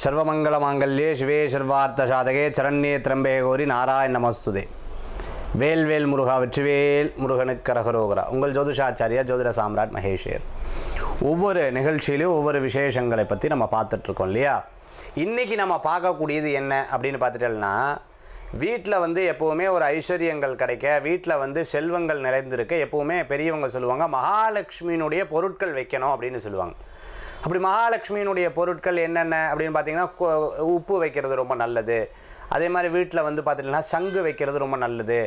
சர்வமங்கலமாங்கல்யே சிவே சர்வார்த்த சாதகே சரண்யே திரம்பே கோரி நாராயண நமஸ்துதே வேல்வேல் முருகா வெற்றிவேல் முருகனுக்கு கரகரோகரா உங்கள் ஜோதிஷாச்சாரியா ஜோதிட சாம்ராட் மகேஷேர் ஒவ்வொரு நிகழ்ச்சியிலும் ஒவ்வொரு விசேஷங்களை பற்றி நம்ம பார்த்துட்ருக்கோம் இல்லையா இன்றைக்கி நம்ம பார்க்கக்கூடியது என்ன அப்படின்னு பார்த்துட்டோம்னா வீட்டில் வந்து எப்போவுமே ஒரு ஐஸ்வர்யங்கள் கிடைக்க வீட்டில் வந்து செல்வங்கள் நிறைந்திருக்க எப்போவுமே பெரியவங்க சொல்லுவாங்க மகாலட்சுமியினுடைய பொருட்கள் வைக்கணும் அப்படின்னு சொல்லுவாங்க அப்படி மகாலட்சுமியினுடைய பொருட்கள் என்னென்ன அப்படின்னு பார்த்தீங்கன்னா உப்பு வைக்கிறது ரொம்ப நல்லது அதே மாதிரி வீட்டில் வந்து பார்த்துட்டிங்கன்னா சங்கு வைக்கிறது ரொம்ப நல்லது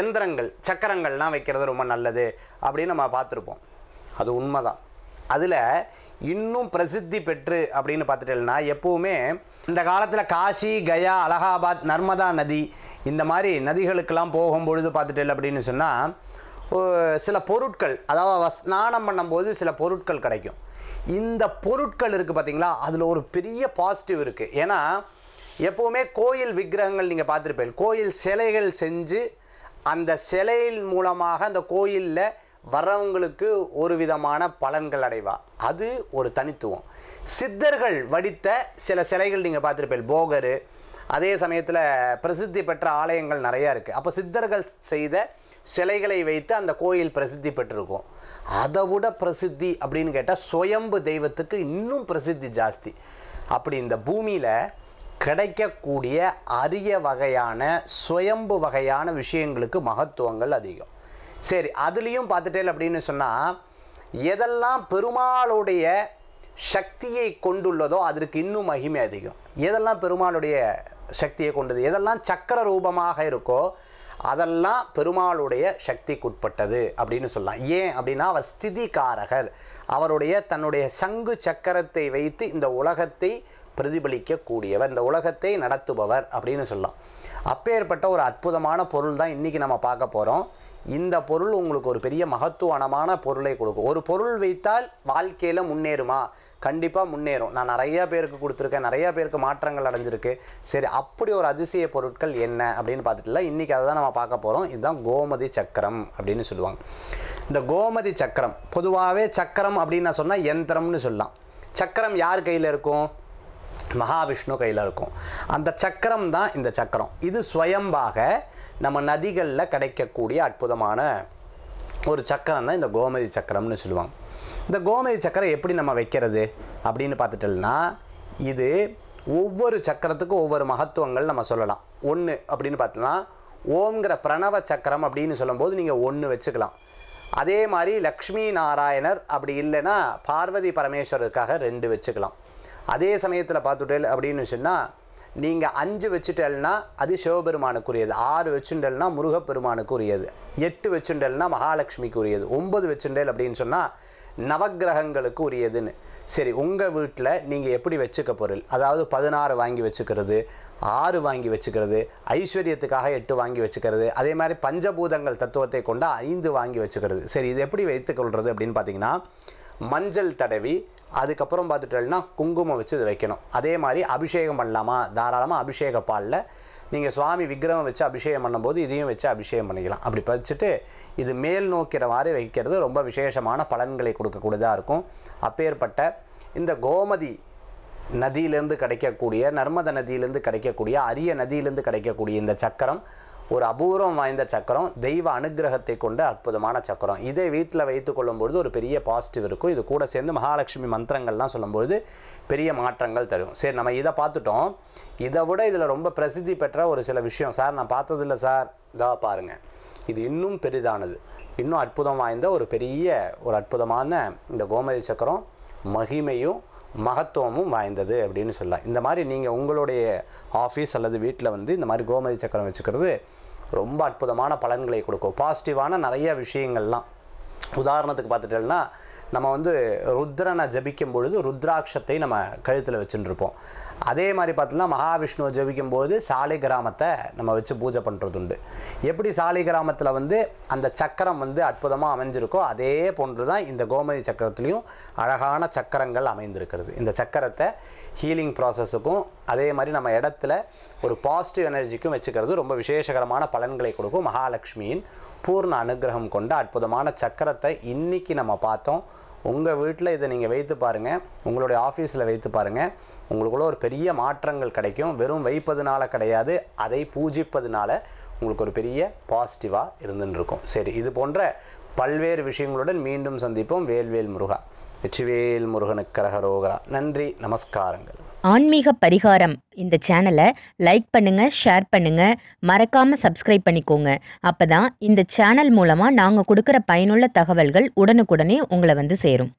எந்திரங்கள் சக்கரங்கள்லாம் வைக்கிறது ரொம்ப நல்லது அப்படின்னு நம்ம பார்த்துருப்போம் அது உண்மைதான் அதில் இன்னும் பிரசித்தி பெற்று அப்படின்னு பார்த்துட்டேன்னா எப்போவுமே இந்த காலத்தில் காஷி கயா அலகாபாத் நர்மதா நதி இந்த மாதிரி நதிகளுக்கெல்லாம் போகும்பொழுது பார்த்துட்டேன் அப்படின்னு சொன்னால் சில பொருட்கள் அதாவது ஸ்நானம் பண்ணும்போது சில பொருட்கள் கிடைக்கும் இந்த பொருட்கள் இருக்குது பார்த்தீங்களா அதில் ஒரு பெரிய பாசிட்டிவ் இருக்குது ஏன்னா எப்போவுமே கோயில் விக்கிரகங்கள் நீங்கள் பார்த்துருப்பீங்க கோயில் சிலைகள் செஞ்சு அந்த சிலையின் மூலமாக அந்த கோயிலில் வர்றவங்களுக்கு ஒரு விதமான பலன்கள் அடைவா அது ஒரு தனித்துவம் சித்தர்கள் வடித்த சில சிலைகள் நீங்கள் பார்த்துருப்பீங்க போகரு அதே சமயத்தில் பிரசித்தி பெற்ற ஆலயங்கள் நிறையா இருக்குது அப்போ சித்தர்கள் செய்த சிலைகளை வைத்து அந்த கோயில் பிரசித்தி பெற்றிருக்கும் அதை விட பிரசித்தி அப்படின்னு கேட்டால் சுயம்பு தெய்வத்துக்கு இன்னும் பிரசித்தி ஜாஸ்தி அப்படி இந்த பூமியில் கிடைக்கக்கூடிய அரிய வகையான சுயம்பு வகையான விஷயங்களுக்கு மகத்துவங்கள் அதிகம் சரி அதுலேயும் பார்த்துட்டேன் அப்படின்னு சொன்னால் எதெல்லாம் பெருமாளுடைய சக்தியை கொண்டுள்ளதோ அதற்கு இன்னும் மகிமை அதிகம் எதெல்லாம் பெருமாளுடைய சக்தியை கொண்டது எதெல்லாம் சக்கர ரூபமாக இருக்கோ அதெல்லாம் பெருமாளுடைய சக்திக்குட்பட்டது அப்படின்னு சொல்லலாம் ஏன் அப்படின்னா அவர் ஸ்திதிகாரகர் அவருடைய தன்னுடைய சங்கு சக்கரத்தை வைத்து இந்த உலகத்தை பிரதிபலிக்கக்கூடியவர் இந்த உலகத்தை நடத்துபவர் அப்படின்னு சொல்லலாம் அப்பேற்பட்ட ஒரு அற்புதமான பொருள் தான் இன்றைக்கி நம்ம பார்க்க போகிறோம் இந்த பொருள் உங்களுக்கு ஒரு பெரிய மகத்துவமான பொருளை கொடுக்கும் ஒரு பொருள் வைத்தால் வாழ்க்கையில் முன்னேறுமா கண்டிப்பாக முன்னேறும் நான் நிறையா பேருக்கு கொடுத்துருக்கேன் நிறையா பேருக்கு மாற்றங்கள் அடைஞ்சிருக்கு சரி அப்படி ஒரு அதிசய பொருட்கள் என்ன அப்படின்னு பார்த்துட்டுல இன்றைக்கி அதை தான் நம்ம பார்க்க போகிறோம் இதுதான் கோமதி சக்கரம் அப்படின்னு சொல்லுவாங்க இந்த கோமதி சக்கரம் பொதுவாகவே சக்கரம் அப்படின்னு நான் சொன்னால் எந்திரம்னு சொல்லலாம் சக்கரம் யார் கையில் இருக்கும் மகாவிஷ்ணு கையில் இருக்கும் அந்த சக்கரம் தான் இந்த சக்கரம் இது சுயம்பாக நம்ம நதிகளில் கிடைக்கக்கூடிய அற்புதமான ஒரு சக்கரம் தான் இந்த கோமதி சக்கரம்னு சொல்லுவாங்க இந்த கோமதி சக்கரம் எப்படி நம்ம வைக்கிறது அப்படின்னு பார்த்துட்டோம்னா இது ஒவ்வொரு சக்கரத்துக்கும் ஒவ்வொரு மகத்துவங்கள் நம்ம சொல்லலாம் ஒன்று அப்படின்னு பார்த்தோம்னா ஓம்ங்கிற பிரணவ சக்கரம் அப்படின்னு சொல்லும்போது நீங்கள் ஒன்று வச்சுக்கலாம் அதே மாதிரி லக்ஷ்மி நாராயணர் அப்படி இல்லைன்னா பார்வதி பரமேஸ்வரருக்காக ரெண்டு வச்சுக்கலாம் அதே சமயத்தில் பார்த்துட்டேன் அப்படின்னு சொன்னால் நீங்கள் அஞ்சு வச்சுட்டேல்னா அது சிவபெருமானுக்குரியது ஆறு வச்சுட்டல்னா முருகப்பெருமானுக்குரியது எட்டு வச்சுட்டல்னா மகாலட்சுமிக்கு உரியது ஒன்பது வச்சுட்டேல் அப்படின்னு சொன்னால் நவகிரகங்களுக்கு உரியதுன்னு சரி உங்கள் வீட்டில் நீங்கள் எப்படி வச்சுக்க பொருள் அதாவது பதினாறு வாங்கி வச்சுக்கிறது ஆறு வாங்கி வச்சுக்கிறது ஐஸ்வர்யத்துக்காக எட்டு வாங்கி வச்சுக்கிறது அதே மாதிரி பஞ்சபூதங்கள் தத்துவத்தை கொண்டு ஐந்து வாங்கி வச்சுக்கிறது சரி இது எப்படி வைத்துக்கொள்கிறது அப்படின்னு பார்த்தீங்கன்னா மஞ்சள் தடவி அதுக்கப்புறம் பார்த்துட்டோம்னா குங்குமம் வச்சு இதை வைக்கணும் அதே மாதிரி அபிஷேகம் பண்ணலாமா தாராளமாக அபிஷேக பாலில் நீங்கள் சுவாமி விக்கிரகம் வச்சு அபிஷேகம் பண்ணும்போது இதையும் வச்சு அபிஷேகம் பண்ணிக்கலாம் அப்படி பதிச்சுட்டு இது மேல் நோக்கிற மாதிரி வைக்கிறது ரொம்ப விசேஷமான பலன்களை கொடுக்கக்கூடியதாக இருக்கும் அப்பேற்பட்ட இந்த கோமதி நதியிலேருந்து கிடைக்கக்கூடிய நர்மத நதியிலேருந்து கிடைக்கக்கூடிய அரிய நதியிலேருந்து கிடைக்கக்கூடிய இந்த சக்கரம் ஒரு அபூர்வம் வாய்ந்த சக்கரம் தெய்வ அனுகிரகத்தை கொண்ட அற்புதமான சக்கரம் இதை வீட்டில் வைத்து கொள்ளும்பொழுது ஒரு பெரிய பாசிட்டிவ் இருக்கும் இது கூட சேர்ந்து மகாலட்சுமி மந்திரங்கள்லாம் சொல்லும்பொழுது பெரிய மாற்றங்கள் தரும் சரி நம்ம இதை பார்த்துட்டோம் இதை விட இதில் ரொம்ப பிரசித்தி பெற்ற ஒரு சில விஷயம் சார் நான் பார்த்ததில்ல சார் இதாக பாருங்கள் இது இன்னும் பெரிதானது இன்னும் அற்புதம் வாய்ந்த ஒரு பெரிய ஒரு அற்புதமான இந்த கோமதி சக்கரம் மகிமையும் மகத்துவமும் வாய்ந்தது அப்படின்னு சொல்லலாம் இந்த மாதிரி நீங்கள் உங்களுடைய ஆஃபீஸ் அல்லது வீட்டில் வந்து இந்த மாதிரி கோமதி சக்கரம் வச்சுக்கிறது ரொம்ப அற்புதமான பலன்களை கொடுக்கும் பாசிட்டிவான நிறைய விஷயங்கள்லாம் உதாரணத்துக்கு பார்த்துட்டோம்னா நம்ம வந்து ருத்ரனை ஜபிக்கும் பொழுது ருத்ராட்சத்தை நம்ம கழுத்தில் வச்சுட்டுருப்போம் அதே மாதிரி பார்த்தோம்னா மகாவிஷ்ணுவை ஜெபிக்கும் போது சாலை கிராமத்தை நம்ம வச்சு பூஜை பண்ணுறது உண்டு எப்படி சாலை கிராமத்தில் வந்து அந்த சக்கரம் வந்து அற்புதமாக அமைஞ்சிருக்கோ அதே போன்று தான் இந்த கோமதி சக்கரத்துலேயும் அழகான சக்கரங்கள் அமைந்திருக்கிறது இந்த சக்கரத்தை ஹீலிங் ப்ராசஸுக்கும் அதே மாதிரி நம்ம இடத்துல ஒரு பாசிட்டிவ் எனர்ஜிக்கும் வச்சுக்கிறது ரொம்ப விசேஷகரமான பலன்களை கொடுக்கும் மகாலட்சுமியின் பூர்ண அனுகிரகம் கொண்ட அற்புதமான சக்கரத்தை இன்றைக்கி நம்ம பார்த்தோம் உங்கள் வீட்டில் இதை நீங்கள் வைத்து பாருங்கள் உங்களுடைய ஆஃபீஸில் வைத்து பாருங்கள் உங்களுக்குள்ள ஒரு பெரிய மாற்றங்கள் கிடைக்கும் வெறும் வைப்பதுனால கிடையாது அதை பூஜிப்பதுனால உங்களுக்கு ஒரு பெரிய பாசிட்டிவாக இருந்துருக்கும் சரி இது போன்ற பல்வேறு விஷயங்களுடன் மீண்டும் சந்திப்போம் வேல்வேல் முருகா வெற்றிவேல் முருகனுக்கரகரோகரா நன்றி நமஸ்காரங்கள் ஆன்மீக பரிகாரம் இந்த சேனலை லைக் பண்ணுங்கள் ஷேர் பண்ணுங்கள் மறக்காமல் சப்ஸ்கிரைப் பண்ணிக்கோங்க அப்போ தான் இந்த சேனல் மூலமாக நாங்கள் கொடுக்குற பயனுள்ள தகவல்கள் உடனுக்குடனே உங்களை வந்து சேரும்